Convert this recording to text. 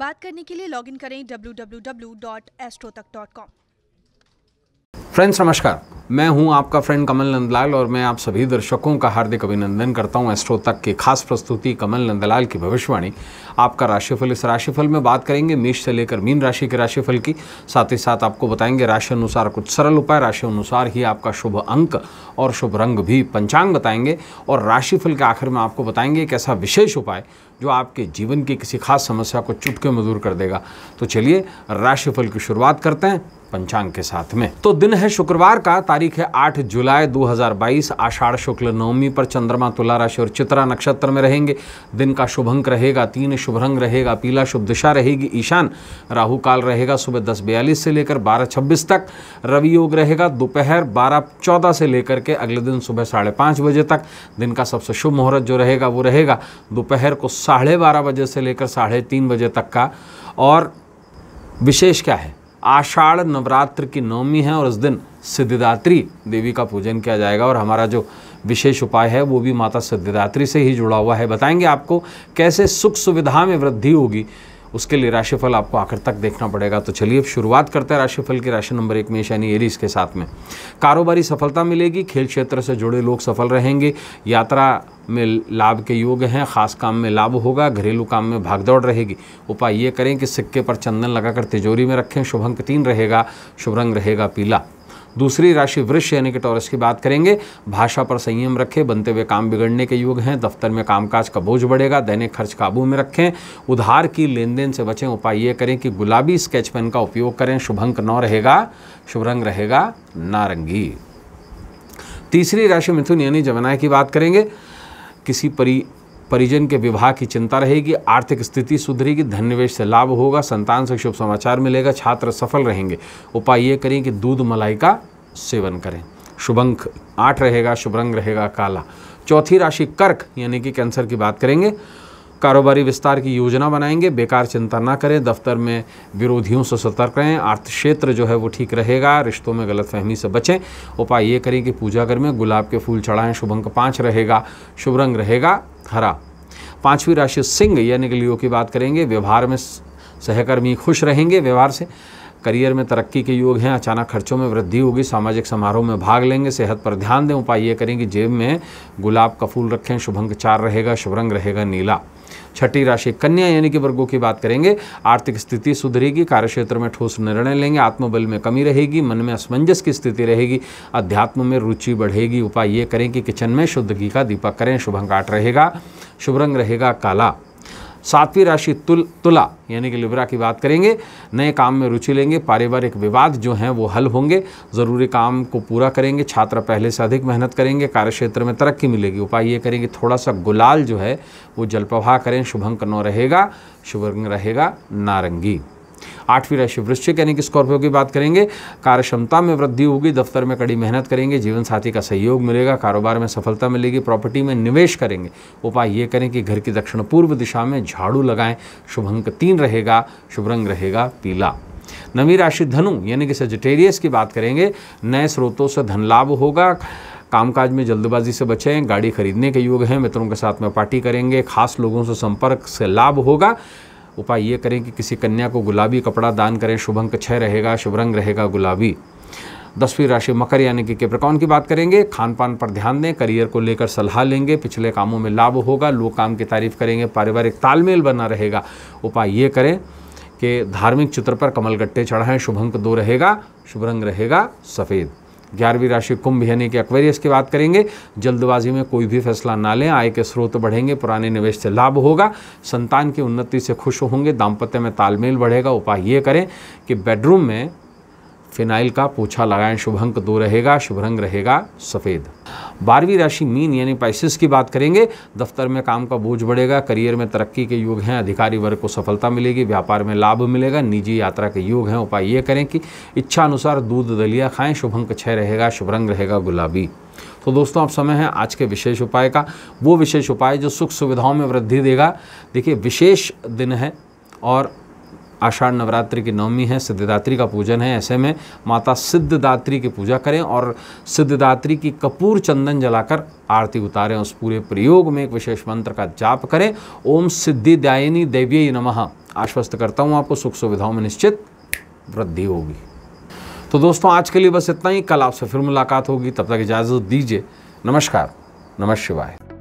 बात करने के लिए लॉगिन करें W W W dot AstroTak dot com friends नमस्कार मैं हूं आपका फ्रेंड कमल नंदलाल और मैं आप सभी दर्शकों का हार्दिक अभिनंदन करता हूं एस्ट्रो तक की खास प्रस्तुति कमल नंदलाल की भविष्यवाणी आपका राशिफल इस राशिफल में बात करेंगे मेष से लेकर मीन राशि के राशिफल की साथ ही साथ आपको बताएंगे राशि अनुसार कुछ सरल उपाय राशि अनुसार ही आपका शुभ अंक और शुभ रंग भी पंचांग बताएंगे और राशिफल के आखिर में आपको बताएंगे एक ऐसा विशेष उपाय जो आपके जीवन की किसी खास समस्या को चुटके में दूर कर देगा तो चलिए राशिफल की शुरुआत करते हैं पंचांग के साथ में तो दिन है शुक्रवार का तारीख है 8 जुलाई 2022 आषाढ़ शुक्ल नवमी पर चंद्रमा तुला राशि और चित्रा नक्षत्र में रहेंगे दिन का शुभ अंक रहेगा तीन शुभ रंग रहेगा पीला शुभ दिशा रहेगी ईशान राहु काल रहेगा सुबह दस बयालीस से लेकर बारह छब्बीस तक रवि योग रहेगा दोपहर बारह चौदह से लेकर के अगले दिन सुबह साढ़े पाँच बजे तक दिन का सबसे शुभ मुहूर्त जो रहेगा वो रहेगा दोपहर को साढ़े बारह बजे से लेकर साढ़े तीन बजे तक का और विशेष क्या है आषाढ़ नवरात्र की नवमी है और उस दिन सिद्धिदात्री देवी का पूजन किया जाएगा और हमारा जो विशेष उपाय है वो भी माता सिद्धिदात्री से ही जुड़ा हुआ है बताएंगे आपको कैसे सुख सुविधा में वृद्धि होगी उसके लिए राशिफल आपको आखिर तक देखना पड़ेगा तो चलिए शुरुआत करते हैं राशिफल की राशि नंबर एक में शनि एरीज के साथ में कारोबारी सफलता मिलेगी खेल क्षेत्र से जुड़े लोग सफल रहेंगे यात्रा में लाभ के योग हैं खास काम में लाभ होगा घरेलू काम में भागदौड़ रहेगी उपाय ये करें कि सिक्के पर चंदन लगाकर तिजोरी में रखें शुभ अंक तीन रहेगा शुभ रंग रहेगा पीला दूसरी राशि वृक्ष यानी कि टॉरस की बात करेंगे भाषा पर संयम रखें बनते हुए काम बिगड़ने के योग हैं दफ्तर में कामकाज का बोझ बढ़ेगा दैनिक खर्च काबू में रखें उधार की लेन देन से बचें उपाय ये करें कि गुलाबी स्केच पेन का उपयोग करें शुभ अंक नौ रहेगा शुभ रंग रहेगा नारंगी तीसरी राशि मिथुन यानी जमनाय की बात करेंगे किसी परी परिजन के विवाह की चिंता रहेगी आर्थिक स्थिति सुधरेगी धन निवेश से लाभ होगा संतान से शुभ समाचार मिलेगा छात्र सफल रहेंगे उपाय ये करें कि दूध मलाई का सेवन करें शुभ अंक आठ रहेगा शुभ रंग रहेगा काला चौथी राशि कर्क यानी कि कैंसर की बात करेंगे कारोबारी विस्तार की योजना बनाएंगे बेकार चिंता ना करें दफ्तर में विरोधियों से सतर्क रहें अर्थ क्षेत्र जो है वो ठीक रहेगा रिश्तों में गलतफहमी से बचें उपाय ये करें कि पूजा घर में गुलाब के फूल चढ़ाएं शुभ अंक पाँच रहेगा शुभ रंग रहेगा हरा पांचवी राशि सिंह यानी कि लियो की बात करेंगे व्यवहार में सहकर्मी खुश रहेंगे व्यवहार से करियर में तरक्की के योग हैं अचानक खर्चों में वृद्धि होगी सामाजिक समारोह में भाग लेंगे सेहत पर ध्यान दें उपाय ये करें कि जेब में गुलाब का फूल रखें शुभंग चार रहेगा शुभ रंग रहेगा नीला छठी राशि कन्या यानी कि वर्गों की बात करेंगे आर्थिक स्थिति सुधरेगी कार्यक्षेत्र में ठोस निर्णय लेंगे आत्मबल में कमी रहेगी मन में असमंजस की स्थिति रहेगी अध्यात्म में रुचि बढ़ेगी उपाय ये करें कि किचन में शुद्ध घी का दीपक करें शुभंग आठ रहेगा शुभ रंग रहेगा काला सातवीं राशि तुल तुला यानी कि लिब्रा की बात करेंगे नए काम में रुचि लेंगे पारिवारिक विवाद जो हैं वो हल होंगे ज़रूरी काम को पूरा करेंगे छात्र पहले से अधिक मेहनत करेंगे कार्यक्षेत्र में तरक्की मिलेगी उपाय ये करेंगे थोड़ा सा गुलाल जो है वो जलप्रवाह करें शुभंक नौ रहेगा शुभ रंग रहेगा नारंगी आठवीं राशि वृश्चिक यानी कि स्कॉर्पियो की बात करेंगे कार्य क्षमता में वृद्धि होगी दफ्तर में कड़ी मेहनत करेंगे जीवन साथी का सहयोग मिलेगा कारोबार में सफलता मिलेगी प्रॉपर्टी में निवेश करेंगे उपाय ये करें कि घर की दक्षिण पूर्व दिशा में झाड़ू लगाएं शुभ अंक तीन रहेगा शुभ रंग रहेगा पीला नवी राशि धनु यानी कि सजिटेरियस की बात करेंगे नए स्रोतों से धन लाभ होगा कामकाज में जल्दबाजी से बचें गाड़ी खरीदने के योग हैं मित्रों के साथ में पार्टी करेंगे खास लोगों से संपर्क से लाभ होगा उपाय ये करें कि किसी कन्या को गुलाबी कपड़ा दान करें शुभ अंक छः रहेगा शुभ रंग रहेगा गुलाबी दसवीं राशि मकर यानी कि केप्रकॉन की बात करेंगे खान पान पर ध्यान दें करियर को लेकर सलाह लेंगे पिछले कामों में लाभ होगा लोग काम की तारीफ करेंगे पारिवारिक तालमेल बना रहेगा उपाय ये करें कि धार्मिक चित्र पर कमलगट्टे चढ़ाएं शुभ अंक दो रहेगा शुभ रंग रहेगा सफ़ेद ग्यारहवीं राशि कुंभ यानी कि अक्वेरियस की बात करेंगे जल्दबाजी में कोई भी फैसला ना लें आय के स्रोत बढ़ेंगे पुराने निवेश से लाभ होगा संतान की उन्नति से खुश होंगे दाम्पत्य में तालमेल बढ़ेगा उपाय ये करें कि बेडरूम में फिनाइल का पोछा लगाएं शुभ अंक दो रहेगा शुभ रंग रहेगा सफ़ेद बारहवीं राशि मीन यानी पाइसिस की बात करेंगे दफ्तर में काम का बोझ बढ़ेगा करियर में तरक्की के योग हैं अधिकारी वर्ग को सफलता मिलेगी व्यापार में लाभ मिलेगा निजी यात्रा के योग हैं उपाय ये करें कि इच्छा अनुसार दूध दलिया खाएं शुभ अंक छः रहेगा शुभ रंग रहेगा गुलाबी तो दोस्तों अब समय है आज के विशेष उपाय का वो विशेष उपाय जो सुख सुविधाओं में वृद्धि देगा देखिए विशेष दिन है और आषाढ़ नवरात्रि की नवमी है सिद्धदात्री का पूजन है ऐसे में माता सिद्धदात्री की पूजा करें और सिद्धदात्री की कपूर चंदन जलाकर आरती उतारें उस पूरे प्रयोग में एक विशेष मंत्र का जाप करें ओम सिद्धिदायिनी देव्य नमः आश्वस्त करता हूँ आपको सुख सुविधाओं में निश्चित वृद्धि होगी तो दोस्तों आज के लिए बस इतना ही कल आपसे फिर मुलाकात होगी तब तक इजाज़त दीजिए नमस्कार नमः शिवाय